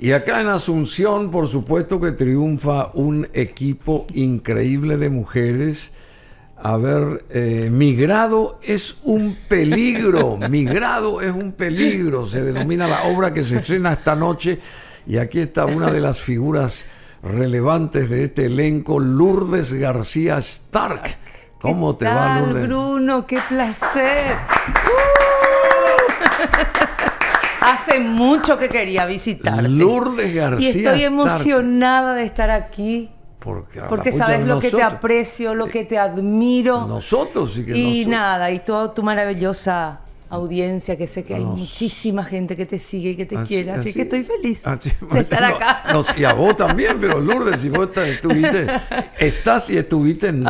Y acá en Asunción, por supuesto que triunfa un equipo increíble de mujeres. Haber ver eh, migrado es un peligro, migrado es un peligro, se denomina la obra que se estrena esta noche. Y aquí está una de las figuras relevantes de este elenco, Lourdes García Stark. ¿Cómo te va, Lourdes? Bruno, qué placer. ¡Uh! Hace mucho que quería visitarte. Lourdes García. Y estoy emocionada de estar aquí. Porque, sabes lo que te aprecio, lo eh, que te admiro. Nosotros sí que Y nada, y toda tu maravillosa audiencia, que sé que hay muchísima gente que te sigue y que te quiere, así, que estoy feliz de estar acá. y a vos también, pero Lourdes, si vos estás, estuviste, estás y estuviste en,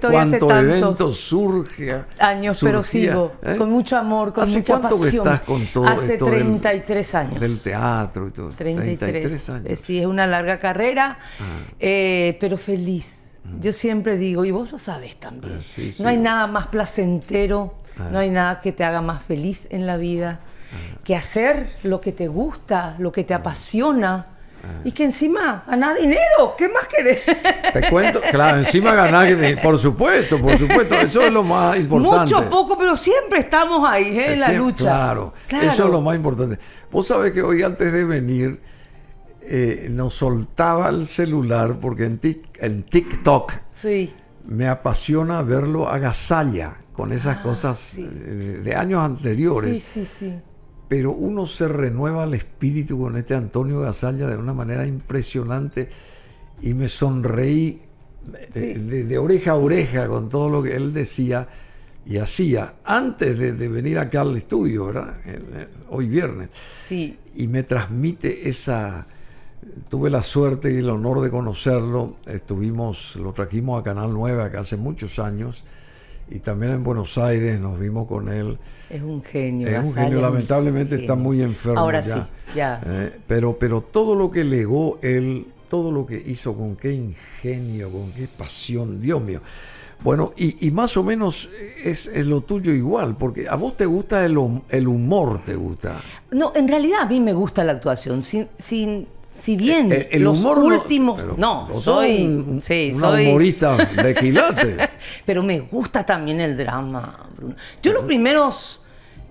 cuanto evento surge. Años, pero sigo, ¿eh? con mucho amor, con mucha pasión. estás con todo Hace 33 años. Del teatro y todo. 33, años. Eh, sí, es una larga carrera, ah. eh, pero feliz. Mm. Yo siempre digo, y vos lo sabes también, no hay nada más placentero Ah. No hay nada que te haga más feliz en la vida ah. que hacer lo que te gusta, lo que te ah. apasiona. Y que encima ganar dinero, ¿qué más querés? Te cuento, claro, encima ganar dinero, por supuesto, por supuesto, eso es lo más importante. Mucho, poco, pero siempre estamos ahí, ¿eh? en la lucha. Claro, eso es lo más importante. Vos sabés que hoy antes de venir eh, nos soltaba el celular porque en, en TikTok sí. me apasiona verlo a Gasalla con esas ah, cosas eh, de años anteriores. Pero uno se renueva el espíritu con este Antonio Gasalla de una manera impresionante y me sonreí de, oreja a oreja con todo lo que él decía y hacía antes de, venir acá al estudio, ¿verdad? hoy viernes. Sí. Y me transmite esa... Tuve la suerte y el honor de conocerlo. Estuvimos, lo trajimos a Canal 9 acá hace muchos años y también en Buenos Aires nos vimos con él. Es un genio. Es un genio, lamentablemente está muy enfermo. Ahora sí, ya. Eh, pero, pero todo lo que legó él, todo lo que hizo, con qué ingenio, con qué pasión, Dios mío. Bueno, y, más o menos es, lo tuyo igual, porque a vos te gusta el, el humor, te gusta. No, en realidad a mí me gusta la actuación, sin, sin si bien eh, eh, los últimos. No, soy, humorista de quilate. pero me gusta también el drama, Bruno. Yo los primeros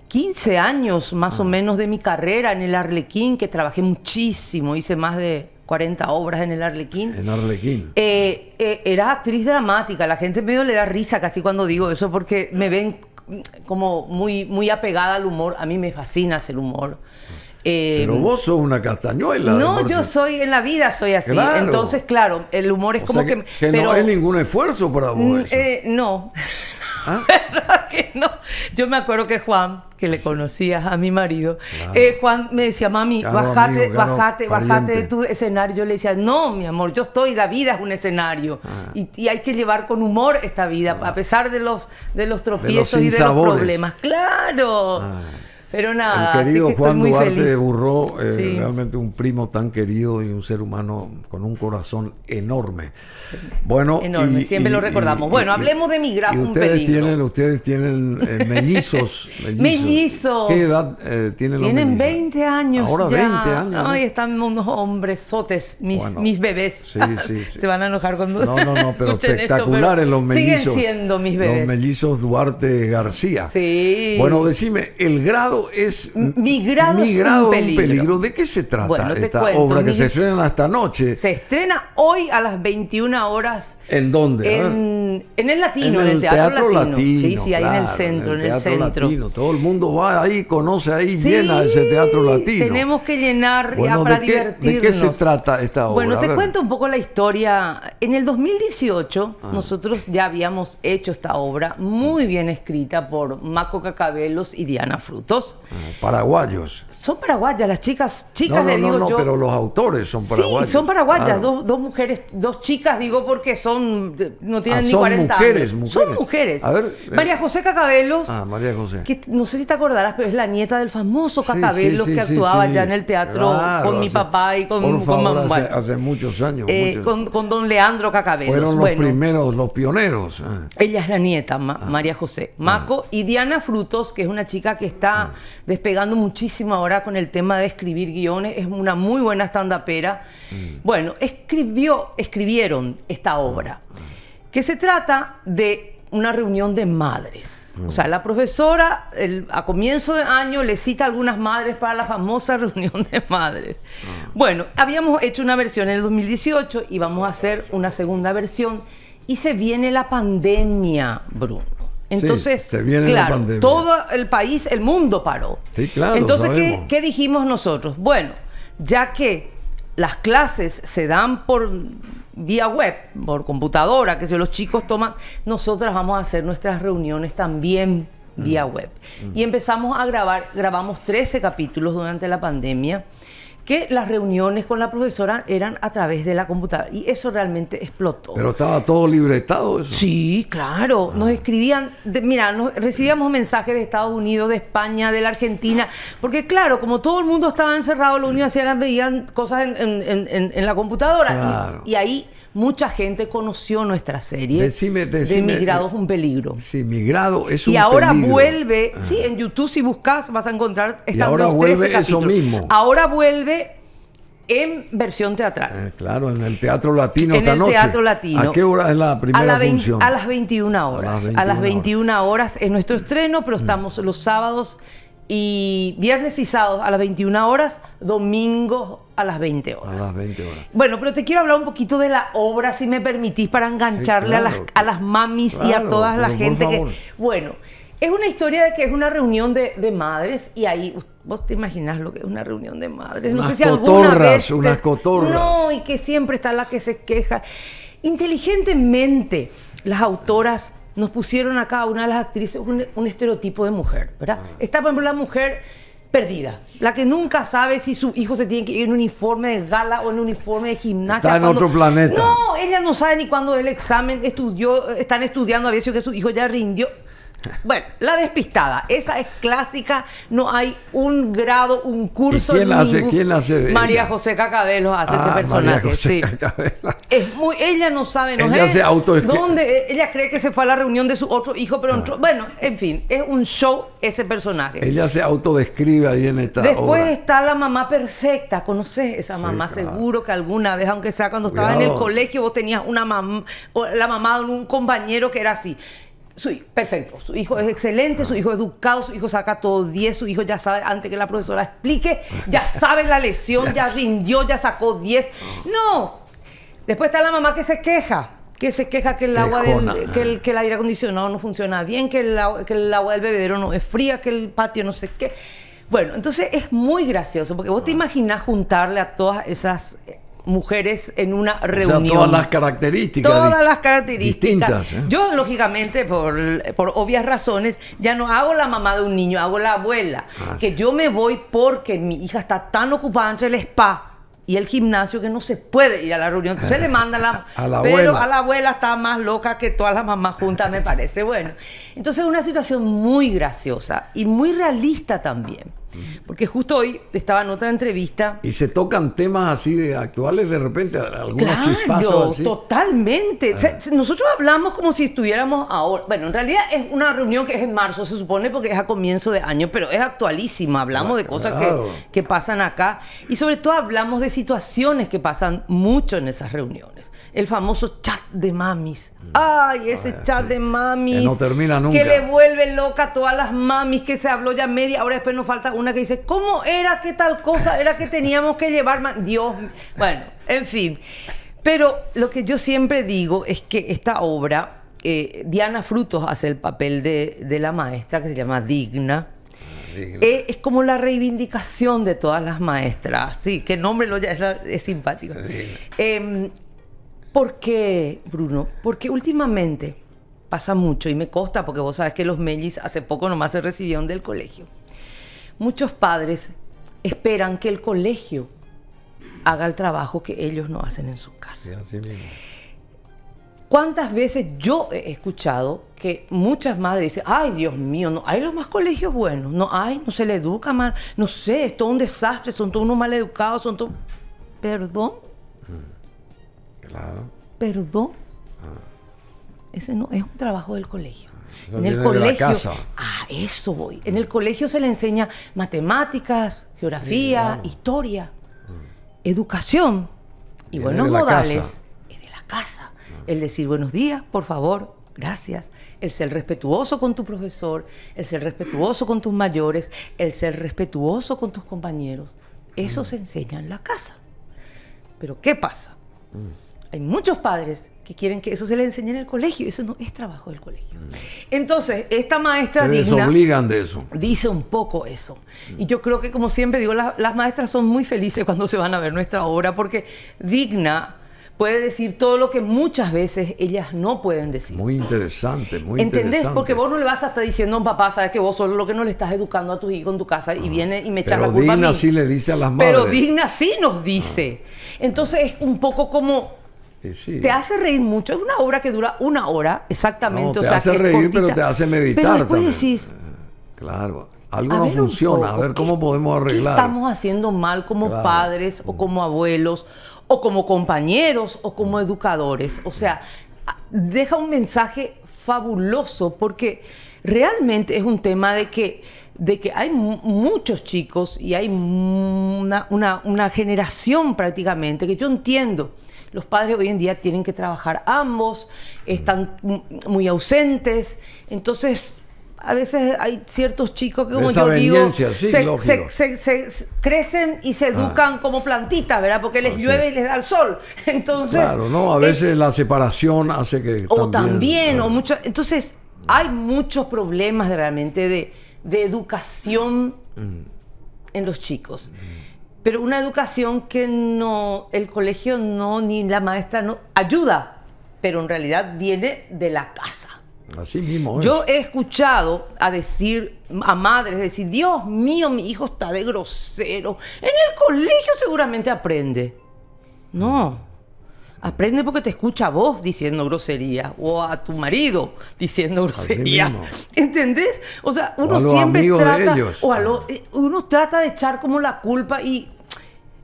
15 años más o ah. menos de mi carrera en el Arlequín, que trabajé muchísimo, hice más de 40 obras en el Arlequín. En Arlequín. Eh, era actriz dramática. La gente medio le da risa casi cuando digo eso porque me ven como muy, muy apegada al humor. A mí me fascina el humor. Eh, Pero em, vos sos una castañuela. No, yo soy, en la vida soy así. Entonces, claro, el humor es como que, que... pero, no hay ningún esfuerzo para vos. Mm, eh, no. Ah. ¿Verdad que no? Yo me acuerdo que Juan, que le conocía a mi marido, eh, Juan me decía, mami, bajate, bajate, bajate de tu escenario. Yo le decía, no, mi amor, yo estoy, la vida es un escenario. Ah. Y, hay que llevar con humor esta vida, ah. a pesar de los, de los tropiezos y de los problemas. Claro. Pero nada, el querido Juan Duarte de Burró, eh, realmente un primo tan querido y un ser humano con un corazón enorme. Bueno, enorme, siempre lo recordamos. bueno, hablemos de mi gran ustedes Tienen, ustedes tienen eh, mellizos, mellizos. ¿Qué edad eh, tienen, los Tienen 20 años. Ahora 20 años. Ay, están unos hombresotes, mis, mis bebés. Se van a enojar con No, no, no, pero espectaculares los mellizos. Siguen siendo mis bebés. Los mellizos Duarte García. Sí. Bueno, decime, el grado es migrado, peligro. ¿De qué se trata esta obra que se estrena esta noche? Se estrena hoy a las 21 horas. ¿En dónde? En, el Latino, en el, teatro, latino. Sí, sí, ahí en el centro, en el, centro. Todo el mundo va ahí, conoce ahí, llena ese Teatro Latino. Tenemos que llenar ah, para ¿de qué, divertirnos. ¿De qué se trata esta obra? Bueno, te cuento un poco la historia. En el 2018 ah. nosotros ya habíamos hecho esta obra muy bien escrita por Maco Cacabelos y Diana Frutos. Ah, paraguayos. Son paraguayas, las chicas, chicas de no, no, pero los autores son paraguayos. Sí, son paraguayas, dos, mujeres, dos chicas, digo porque son, no tienen ah, ni 40 años. Mujeres. Son mujeres. A ver, eh. María José Cacabelos. Ah, María José. Que no sé si te acordarás, pero es la nieta del famoso Cacabelos que actuaba ya en el teatro con mi papá y con, por hace, muchos años. Eh, con, don Leandro Cacabelos. Fueron los primeros, los pioneros. Ah. Ella es la nieta, María José. Maco y Diana Frutos, que es una chica que está despegando muchísimo ahora con el tema de escribir guiones, es una muy buena estandapera. pera. Mm. Bueno, escribió, escribieron esta ah, obra, ah. que se trata de una reunión de madres. Mm. O sea, la profesora a comienzo de año le cita algunas madres para la famosa reunión de madres. Ah. Bueno, habíamos hecho una versión en el 2018 y vamos a hacer una segunda versión y se viene la pandemia, Bruno. Entonces, claro, todo el país, el mundo paró. Sí, claro, Entonces, ¿qué, dijimos nosotros? Bueno, ya que las clases se dan por vía web, por computadora, que si los chicos toman, nosotras vamos a hacer nuestras reuniones también vía mm. web. Y empezamos a grabar, grabamos 13 capítulos durante la pandemia que las reuniones con la profesora eran a través de la computadora. Y eso realmente explotó. Pero estaba todo libretado eso. Sí, claro. Ah. Nos escribían, mira, recibíamos mensajes de Estados Unidos, de España, de la Argentina, porque claro, como todo el mundo estaba encerrado, lo único que hacían veían cosas en, la computadora. y ahí mucha gente conoció nuestra serie decime, de Migrado eh, es un peligro. Sí, Migrado es un peligro. Y ahora vuelve, ah. sí, en YouTube si buscas vas a encontrar y ahora los vuelve eso mismo. Ahora vuelve en versión teatral. Ah, claro, en el Teatro Latino en el Teatro Latino. ¿A qué hora es la primera función? A las 21 horas. A las 21, horas. en es nuestro estreno, pero estamos los sábados y viernes y sábados a las 21 horas, domingo a las 20 horas. A las 20 horas. Bueno, pero te quiero hablar un poquito de la obra, si me permitís, para engancharle a, las, a, las, mamis y a toda la gente que... Bueno, es una historia de que es una reunión de, madres y ahí... Vos te imaginas lo que es una reunión de madres. no sé si alguna vez. unas No, y que siempre está la que se queja. Inteligentemente, las autoras nos pusieron acá una de las actrices un, estereotipo de mujer, ¿verdad? Ah. Está, por ejemplo, la mujer perdida, la que nunca sabe si su hijo se tiene que ir en uniforme de gala o en uniforme de gimnasia. Está en otro planeta. No, ella no sabe ni cuándo el examen estudió, están estudiando, a veces que su hijo ya rindió. Bueno, la despistada, esa es clásica, no hay un grado, un curso. ¿Quién la hace? ¿Quién hace? María José Cacabelo hace ese ah, personaje, Es muy, ella no sabe, no ella es, se auto dónde, ella cree que se fue a la reunión de su otro hijo, pero ah. bueno, en fin, es un show ese personaje. Ella se autodescribe ahí en esta Después está la mamá perfecta, conoces esa mamá, seguro que alguna vez, aunque sea cuando estabas en el colegio, vos tenías una mamá, la mamá de un compañero que era así Sí, perfecto, su hijo es excelente, su hijo es educado, su hijo saca todo 10, su hijo ya sabe, antes que la profesora explique, ya sabe la lesión, ya rindió, ya sacó 10. No, después está la mamá que se queja que se queja que el agua que, el, aire acondicionado no funciona bien, que el, que el agua del bebedero no es fría, que el patio no sé qué. Bueno, entonces es muy gracioso, porque vos te ah. imaginas juntarle a todas esas eh, mujeres en una reunión. todas las características. Todas las características. Distintas, ¿eh? Yo, lógicamente, por, obvias razones, ya no hago la mamá de un niño, hago la abuela. Ah, que yo me voy porque mi hija está tan ocupada entre el spa y el gimnasio que no se puede ir a la reunión. Se le manda la, a la pero a la abuela está más loca que todas las mamás juntas, me parece. Bueno, entonces es una situación muy graciosa y muy realista también. Porque justo hoy estaba en otra entrevista. Y se tocan temas así de actuales de repente, algunos chispazos así. totalmente. Ah. nosotros hablamos como si estuviéramos ahora. Bueno, en realidad es una reunión que es en marzo, se supone, porque es a comienzo de año, pero es actualísima. Hablamos de cosas que, pasan acá. Y sobre todo hablamos de situaciones que pasan mucho en esas reuniones. El famoso chat de mamis. Mm. Ay, ese ah, chat de mamis. Que no termina nunca. Que le vuelve loca a todas las mamis, que se habló ya media hora, después nos falta una que dice, ¿cómo era que tal cosa era que teníamos que llevar más? Dios, bueno, en fin. Pero lo que yo siempre digo es que esta obra, eh, Diana Frutos hace el papel de, la maestra que se llama Digna. Ah, eh, es como la reivindicación de todas las maestras, sí, que nombre es, simpático. Eh, ¿Por qué, Bruno? Porque últimamente pasa mucho y me consta porque vos sabes que los mellis hace poco nomás se recibieron del colegio. Muchos padres esperan que el colegio haga el trabajo que ellos no hacen en su casa. ¿Cuántas veces yo he escuchado que muchas madres dicen, ay Dios mío, no hay los más colegios buenos, no hay, no se le educa mal, no sé, es todo un desastre, son todos unos mal educados, son todos... Perdón. Mm, claro. Perdón. Ah. Ese no es un trabajo del colegio en el colegio. eso voy. En el colegio se le enseña matemáticas, geografía, historia, mm. educación y buenos modales. Es de la casa. El decir buenos días, por favor, gracias. El ser respetuoso con tu profesor, el ser respetuoso con tus mayores, el ser respetuoso con tus compañeros. Eso mm. se enseña en la casa. Pero ¿qué pasa? Mm. Hay muchos padres que quieren que eso se les enseñe en el colegio. Eso no es trabajo del colegio. Mm. Entonces, esta maestra se Nos obligan de eso. Dice un poco eso. Mm. Y yo creo que, como siempre digo, las, maestras son muy felices cuando se van a ver nuestra obra porque digna puede decir todo lo que muchas veces ellas no pueden decir. Muy interesante, muy interesante. ¿Entendés? Porque vos no le vas hasta diciendo a un papá, sabes que vos solo lo que no le estás educando a tu hijo en tu casa y ah. viene y me echa la culpa Digna sí le dice a las madres. Pero Digna sí nos dice. Ah. Entonces es un poco como este, te hace reír mucho. Es una obra que dura una hora, exactamente. te hace reír, pero te hace meditar. Eh, claro, algo no funciona. a ver cómo podemos arreglar. estamos haciendo mal como padres o como abuelos o como compañeros o como educadores? O sea, deja un mensaje fabuloso porque realmente es un tema de que de que hay muchos chicos y hay una, una, generación prácticamente que yo entiendo. Los padres hoy en día tienen que trabajar ambos, están muy ausentes, entonces a veces hay ciertos chicos que, como yo digo, se, crecen y se ah. educan como plantitas, ¿verdad? Porque les llueve y les da el sol. Entonces. Claro, ¿no? A eh, veces la separación hace que. O también, o muchas. Entonces, hay muchos problemas realmente de de educación en los chicos. Pero una educación que no, el colegio no, ni la maestra no ayuda, pero en realidad viene de la casa. Así mismo. Yo he escuchado a decir a madres decir, Dios mío, mi hijo está de grosero. En el colegio seguramente aprende. No. Aprende porque te escucha a vos diciendo grosería o a tu marido diciendo grosería. ¿Entendés? O sea, uno a siempre trata o eh, uno trata de echar como la culpa y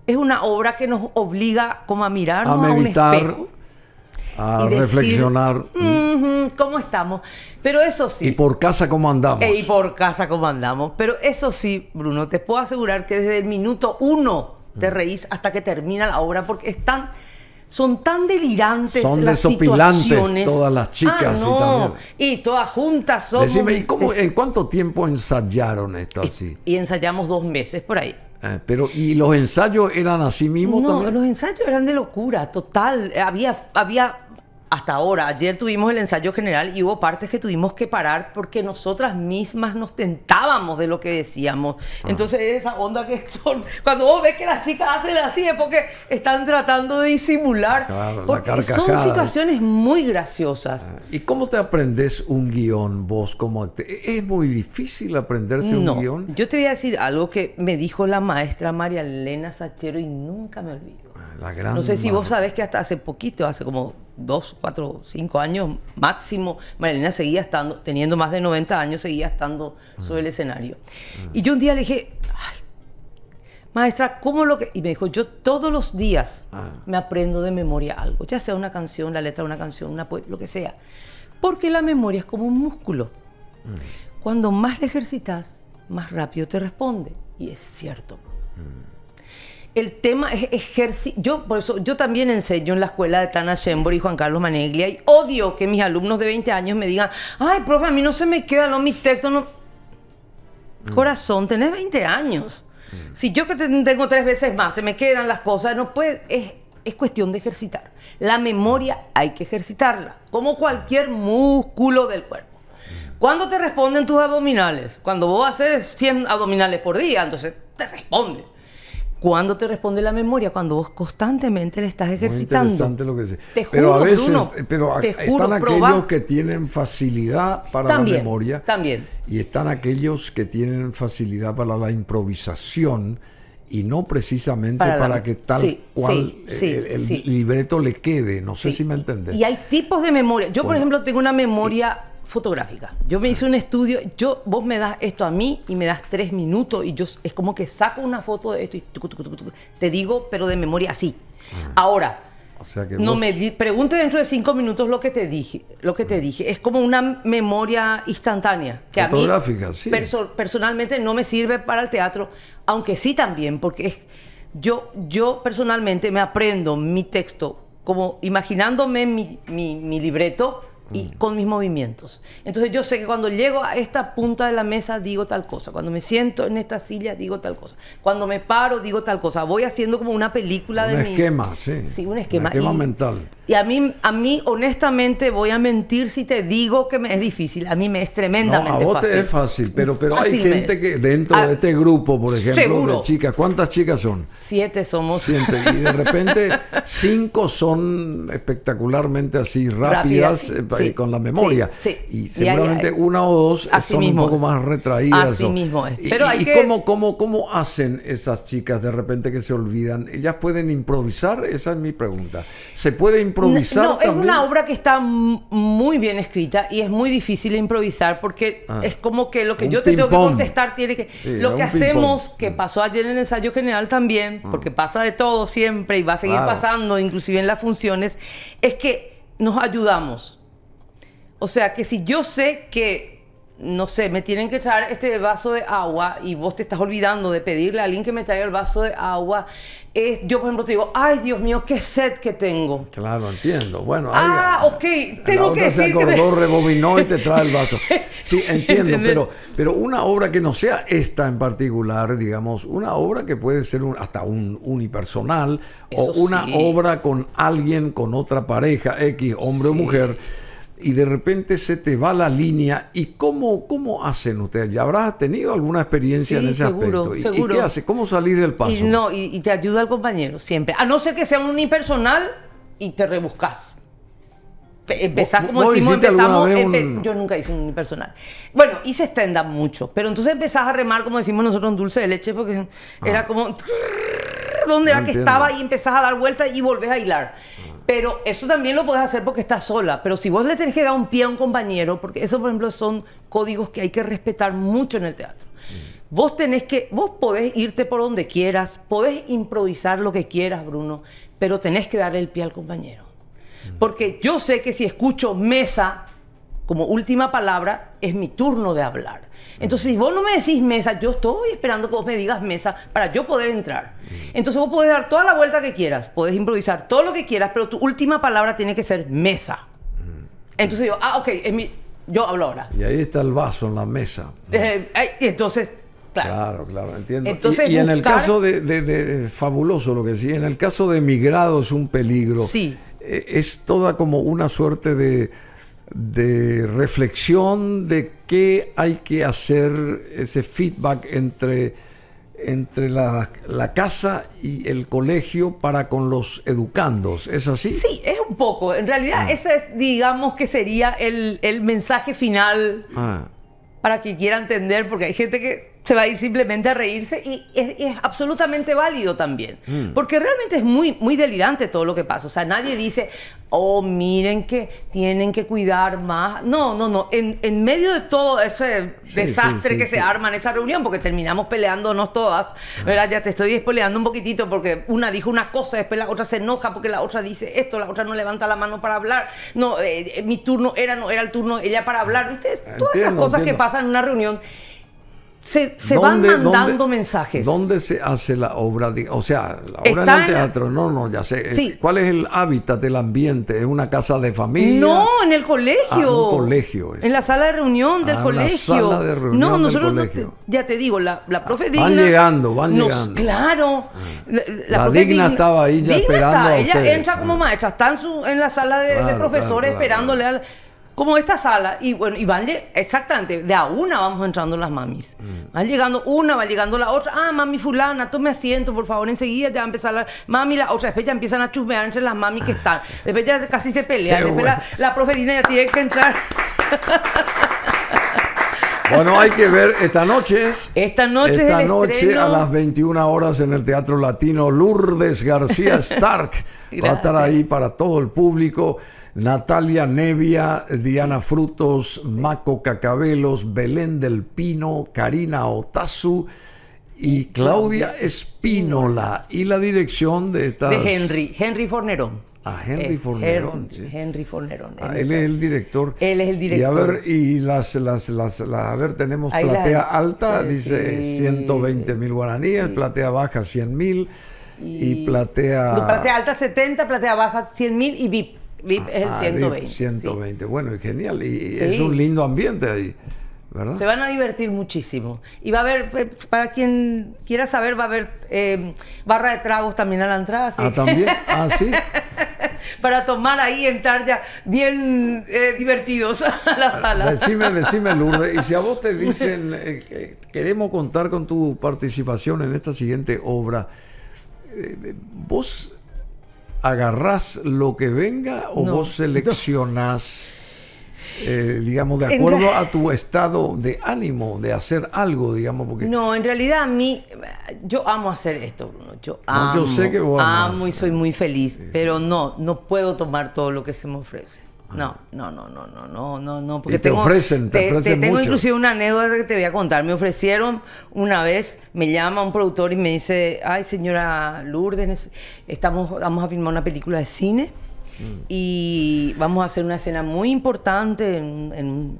es una obra que nos obliga como a mirarnos a, meditar, a a reflexionar. ¿Cómo estamos? Pero eso sí. ¿Y por casa cómo andamos? y por casa cómo andamos. Pero eso sí, Bruno, te puedo asegurar que desde el minuto uno te mm. reís hasta que termina la obra porque están son tan delirantes son las desopilantes todas las ah, chicas y, también. y todas juntas son Decime, ¿y en cuánto tiempo ensayaron esto así y, ensayamos dos meses por ahí ah, pero y los ensayos eran así mismo no, los ensayos eran de locura total había había hasta ahora. Ayer tuvimos el ensayo general y hubo partes que tuvimos que parar porque nosotras mismas nos tentábamos de lo que decíamos. Ah. Entonces esa onda que son, cuando vos ves que las chicas hacen así es porque están tratando de disimular. son situaciones muy graciosas. Ah, ¿Y cómo te aprendes un guión vos como ¿Es muy difícil aprenderse un guión? Yo te voy a decir algo que me dijo la maestra María Elena Sachero y nunca me olvido no sé si vos sabés que hasta hace poquito, hace como dos, cuatro, cinco años máximo, Marilena seguía estando, teniendo más de 90 años, seguía estando sobre el mm. escenario. Mm. Y yo un día le dije, Ay, maestra, ¿cómo lo que...? Y me dijo, yo todos los días ah. me aprendo de memoria algo, ya sea una canción, la letra de una canción, una lo que sea. Porque la memoria es como un músculo. Mm. Cuando más la ejercitas, más rápido te responde. Y es cierto el tema es ejercicio. Yo, por eso, yo también enseño en la escuela de Tana Shembor y Juan Carlos Maneglia y odio que mis alumnos de 20 años me digan, ay, profe, a mí no se me quedan los mis textos. Mm. Corazón, tenés 20 años. Mm. Si yo que tengo tres veces más, se me quedan las cosas, no puede, es, es cuestión de ejercitar. La memoria hay que ejercitarla, como cualquier músculo del cuerpo. Mm. ¿Cuándo te responden tus abdominales? Cuando vos haces 100 abdominales por día, entonces te responden. ¿Cuándo te responde la memoria? Cuando vos constantemente le estás ejercitando. Muy interesante lo que dice. Te pero a veces, pero están aquellos que tienen facilidad para la memoria. También. Y están aquellos que tienen facilidad para la improvisación y no precisamente para, que tal cual eh, el, libreto le quede. No sé si me entendés. Y hay tipos de memoria. Yo, por ejemplo, tengo una memoria fotográfica. Yo me hice un estudio, yo, vos me das esto a mí y me das tres minutos y yo es como que saco una foto de esto y te digo, pero de memoria así. Ah. Ahora, no me pregunte dentro de cinco minutos lo que te dije, lo que te ah. dije. Es como una memoria instantánea fotográfica, sí. personalmente no me sirve para el teatro, aunque sí también, porque es, yo, yo personalmente me aprendo mi texto como imaginándome mi, mi, mi libreto y mm. con mis movimientos. Entonces yo sé que cuando llego a esta punta de la mesa digo tal cosa, cuando me siento en esta silla digo tal cosa, cuando me paro digo tal cosa, voy haciendo como una película de mi... Un esquema, sí. Sí, un esquema. Un esquema mental. Y a mí, a mí honestamente voy a mentir si te digo que es difícil, a mí me es tremendamente no, a vos Te es fácil, pero, pero hay gente que dentro ah, de este grupo, por ejemplo, de chicas, ¿cuántas chicas son? Siete somos. Siete, y de repente cinco son espectacularmente así, rápidas, eh, con la memoria. Y seguramente una o dos son un poco más retraídas. Así mismo es. y, cómo, hacen esas chicas de repente que se olvidan? ¿Ellas pueden improvisar? Esa es mi pregunta. ¿Se puede improvisar? No, es una obra que está muy bien escrita y es muy difícil improvisar porque ah. es como que lo que yo te tengo que contestar tiene que... lo que hacemos, que mm. pasó ayer en el ensayo general también, mm. porque pasa de todo siempre y va a seguir pasando, inclusive en las funciones, es que nos ayudamos. O sea, que si yo sé que, no sé, me tienen que traer este vaso de agua y vos te estás olvidando de pedirle a alguien que me traiga el vaso de agua, es, yo por ejemplo te digo, ay Dios mío, qué sed que tengo. Claro, entiendo. Bueno, ah, ok, tengo que decir rebobinó y te trae el vaso. Sí, entiendo, pero, pero una obra que no sea esta en particular, digamos, una obra que puede ser un, hasta un unipersonal o una obra con alguien, con otra pareja, X, hombre o mujer y de repente se te va la línea. ¿Y cómo, cómo hacen ustedes? ¿Ya habrás tenido alguna experiencia en ese aspecto? ¿Y, qué hace? ¿Cómo salís del paso? Y no, y, te ayuda el compañero siempre. A no ser que sea un impersonal y te rebuscas. Empezás, como decimos, empezamos. Yo nunca hice un impersonal... Bueno, hice se mucho, pero entonces empezás a remar, como decimos nosotros, un dulce de leche, porque era ah. como. ¿Dónde era que estaba? Y empezás a dar vueltas y volvés a hilar. Pero eso también lo puedes hacer porque estás sola. Pero si vos le tenés que dar un pie a un compañero, porque eso, por ejemplo, son códigos que hay que respetar mucho en el teatro. Mm. Vos tenés que, vos podés irte por donde quieras, podés improvisar lo que quieras, Bruno, pero tenés que darle el pie al compañero. Mm. Porque yo sé que si escucho mesa como última palabra, es mi turno de hablar. Entonces, si vos no me decís mesa, yo estoy esperando que vos me digas mesa para yo poder entrar. Entonces, vos podés dar toda la vuelta que quieras, podés improvisar todo lo que quieras, pero tu última palabra tiene que ser mesa. Mm. Entonces yo, ah, ok, yo hablo ahora. Y ahí está el vaso en la mesa. Eh, y entonces, Claro. claro, claro, entiendo. Entonces, y, en el caso de, fabuloso lo que sí, en el caso de es un peligro. Sí. Eh, es toda como una suerte de de reflexión de qué hay que hacer, ese feedback entre, entre la, casa y el colegio para con los educandos. ¿Es así? Sí, es un poco. En realidad ah. ese digamos que sería el, mensaje final ah. para que quiera entender, porque hay gente que se va a ir simplemente a reírse y es, absolutamente válido también, mm. porque realmente es muy, muy delirante todo lo que pasa, o sea, nadie dice, oh, miren que tienen que cuidar más, no, no, no, en, en medio de todo ese desastre que se arma en esa reunión, porque terminamos peleándonos todas, ah. ¿verdad? Ya te estoy peleando un poquitito porque una dijo una cosa, después la otra se enoja porque la otra dice esto, la otra no levanta la mano para hablar, no, eh, eh, mi turno era, no era el turno ella para hablar, ¿viste? Todas esas cosas que pasan en una reunión se, van mandando mensajes. ¿Dónde se hace la obra? o sea, la obra en el teatro. No, no, ya sé. ¿Cuál es el hábitat, el ambiente? ¿Es una casa de familia? No, en el colegio. en ah, colegio. En la sala de reunión del colegio. Ah, en la sala de reunión no, ya te digo, la, la ah, profe Digna. Van llegando, van llegando. Claro. La, digna, estaba ahí ya esperando. ella entra como maestra, está en, la sala de, profesores esperándole al como esta sala, y bueno, y van, exactamente, de a una vamos entrando las mamis. Mm. Van llegando una, van llegando la otra, ah, mami fulana, tome asiento, por favor, enseguida ya va a empezar la mami, la otra, después ya empiezan a chusmear entre las mamis que están, después ya casi se pelean, después la, la profe Dina ya tiene que entrar. Bueno, hay que ver esta noche. esta noche. Esta noche a las 21 horas en el Teatro Latino Lourdes García Stark. va a estar ahí para todo el público. Natalia Nevia, Diana Frutos, Maco Cacabelos, Belén del Pino, Karina Otazu y Claudia Espínola. Y la dirección de esta. De Henry, Henry Fornerón. A Henry Fornerón. Henry Fornerón. Ah, él es el director. Él es el director. Y a ver, y las, las, las, a ver, tenemos platea alta, dice 120.000 120 mil guaraníes, platea baja 100 mil y, platea... platea alta 70, platea baja 100 mil y VIP. VIP es el 120. 120, bueno, genial. Y es un lindo ambiente ahí. Se van a divertir muchísimo. Y va a haber, eh, para quien quiera saber, va a haber eh, barra de tragos también a la entrada. Ah, también. Ah, sí. para tomar ahí, entrar ya bien eh, divertidos a la sala. Decime, decime, Lourdes. Y si a vos te dicen, queremos contar con tu participación en esta siguiente obra, vos agarrás lo que venga o vos seleccionás? eh, digamos, de acuerdo a tu estado de ánimo, de hacer algo, digamos, porque... No, en realidad a mí, yo amo hacer esto, Bruno, yo amo, sé que amo y soy muy feliz, pero no, no puedo tomar todo lo que se me ofrece. Ah. No, no, no, no, no, no, no, no. Porque te ofrecen, te, ofrecen te, mucho. Tengo inclusive una anécdota que te voy a contar. Me ofrecieron una vez, me llama un productor y me dice, ay señora Lourdes, estamos, vamos a filmar una película de cine y vamos a hacer una cena muy importante en, en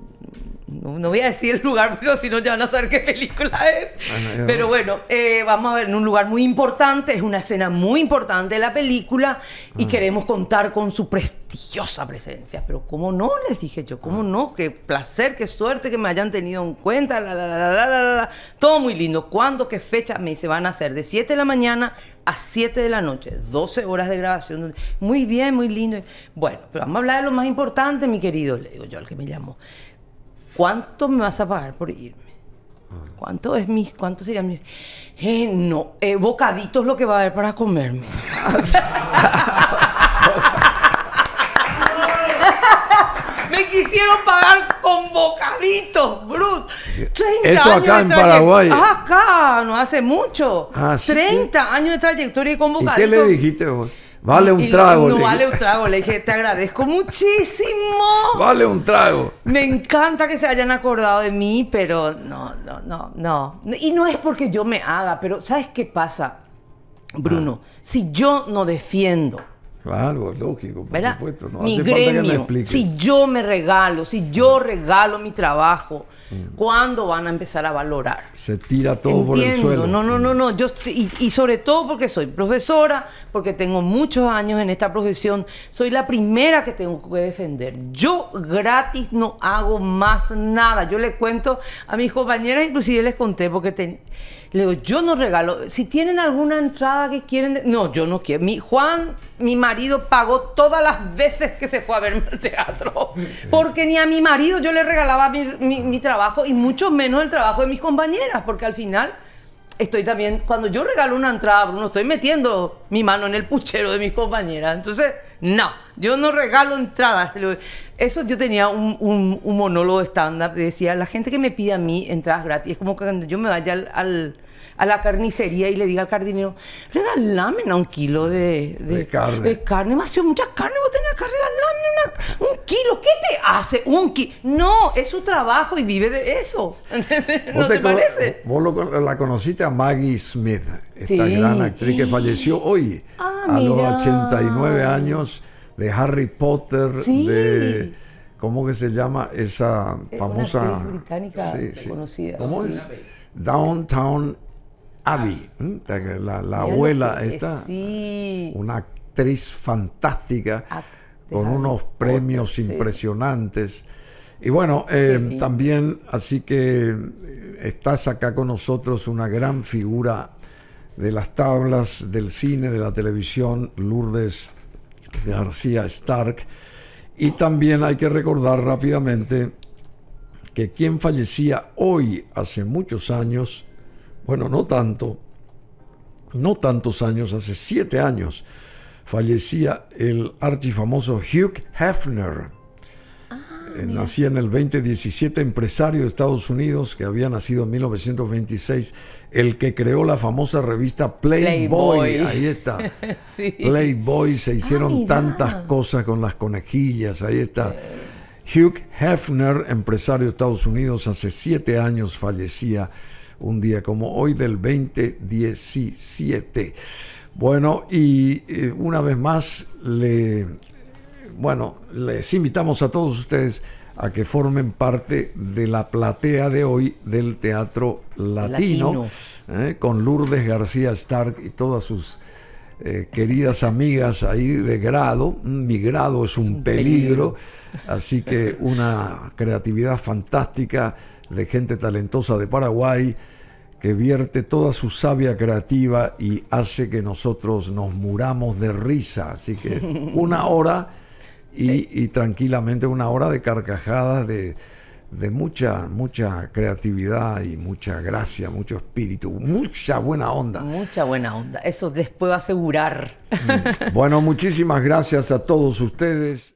no, voy a decir el lugar porque si no ya van a saber qué película es. Ah, pero bueno, eh, vamos a ver, en un lugar muy importante, es una escena muy importante de la película y ah. queremos contar con su prestigiosa presencia. Pero cómo no, les dije yo, cómo ah. no, qué placer, qué suerte que me hayan tenido en cuenta, todo muy lindo. ¿Cuándo, qué fecha? Me dice, van a hacer de 7 de la mañana a 7 de la noche, 12 horas de grabación. Muy bien, muy lindo. Bueno, pero vamos a hablar de lo más importante, mi querido, le digo yo al que me llamó. ¿cuánto me vas a pagar por irme? ¿Cuánto es mis? cuánto sería mi? Eh, no, eh, bocaditos es lo que va a haber para comerme. me quisieron pagar con bocaditos, Brut. Eso acá en Paraguay. Ah, acá, no hace mucho. 30 ah, años de trayectoria y con bocaditos. ¿Y qué le dijiste vos? Vale un trago. No, vale un trago, le dije, te agradezco muchísimo. Vale un trago. Me encanta que se hayan acordado de mí, pero no, no, no, no. Y no es porque yo me haga, pero ¿sabes qué pasa, Bruno? Ah. Si yo no defiendo Claro, lógico, por ¿verdad? mi gremio, si yo me regalo, si yo regalo mi trabajo, mm. ¿cuándo van a empezar a valorar? Se tira todo por el suelo. No, no, no, mm. no. Yo y, sobre todo porque soy profesora, porque tengo muchos años en esta profesión, soy la primera que tengo que defender. Yo gratis no hago más nada. Yo le cuento a mis compañeras, inclusive les conté porque le digo, yo no regalo. Si tienen alguna entrada que quieren. No, yo no quiero. Mi, Juan, mi marido, pagó todas las veces que se fue a verme al teatro. Porque ni a mi marido yo le regalaba mi, mi trabajo y mucho menos el trabajo de mis compañeras. Porque al final estoy también, cuando yo regalo una entrada, Bruno, estoy metiendo mi mano en el puchero de mis compañeras. Entonces, no. Yo no regalo entradas. Eso yo tenía un, monólogo estándar, decía, la gente que me pide a mí entradas gratis, es como que cuando yo me vaya a la carnicería y le diga al jardinero, regálame un kilo de, carne. De carne, mucha carne, vos tenés acá, regalame un kilo. ¿Qué te hace un kilo? No, es su trabajo y vive de eso. ¿No te, parece? Vos la conociste a Maggie Smith, esta gran actriz que falleció hoy, ah, a los 89 años de Harry Potter, de... ¿Cómo que se llama esa eh, famosa... británica ¿Cómo es? Downtown Abbey la, abuela está, una actriz fantástica, con unos premios impresionantes. Y bueno, eh, también, así que eh, estás acá con nosotros una gran figura de las tablas del cine, de la televisión, Lourdes García Stark. Y también hay que recordar rápidamente que quien fallecía hoy hace muchos años, bueno, no tanto, no tantos años, hace siete años, fallecía el archifamoso Hugh Hefner eh, nacía en el 2017, empresario de Estados Unidos que había nacido en 1926, el que creó la famosa revista Playboy. Ahí está. Playboy, se ah, hicieron tantas cosas con las conejillas, ahí está. Hugh Hefner, empresario de Estados Unidos, hace siete años fallecía un día como hoy del 2017. Bueno, y eh, una vez más le bueno, les invitamos a todos ustedes a que formen parte de la platea de hoy del Teatro Latino, ¿eh? con Lourdes García Stark y todas sus eh, queridas amigas ahí de grado. Mi grado es un, peligro, peligro, así que una creatividad fantástica de gente talentosa de Paraguay que vierte toda su savia creativa y hace que nosotros nos muramos de risa. Así que una hora y, tranquilamente una hora de carcajadas, de, mucha, mucha creatividad y mucha gracia, mucho espíritu, mucha buena onda. Mucha buena onda, eso después va a asegurar. Mm. Bueno, muchísimas gracias a todos ustedes.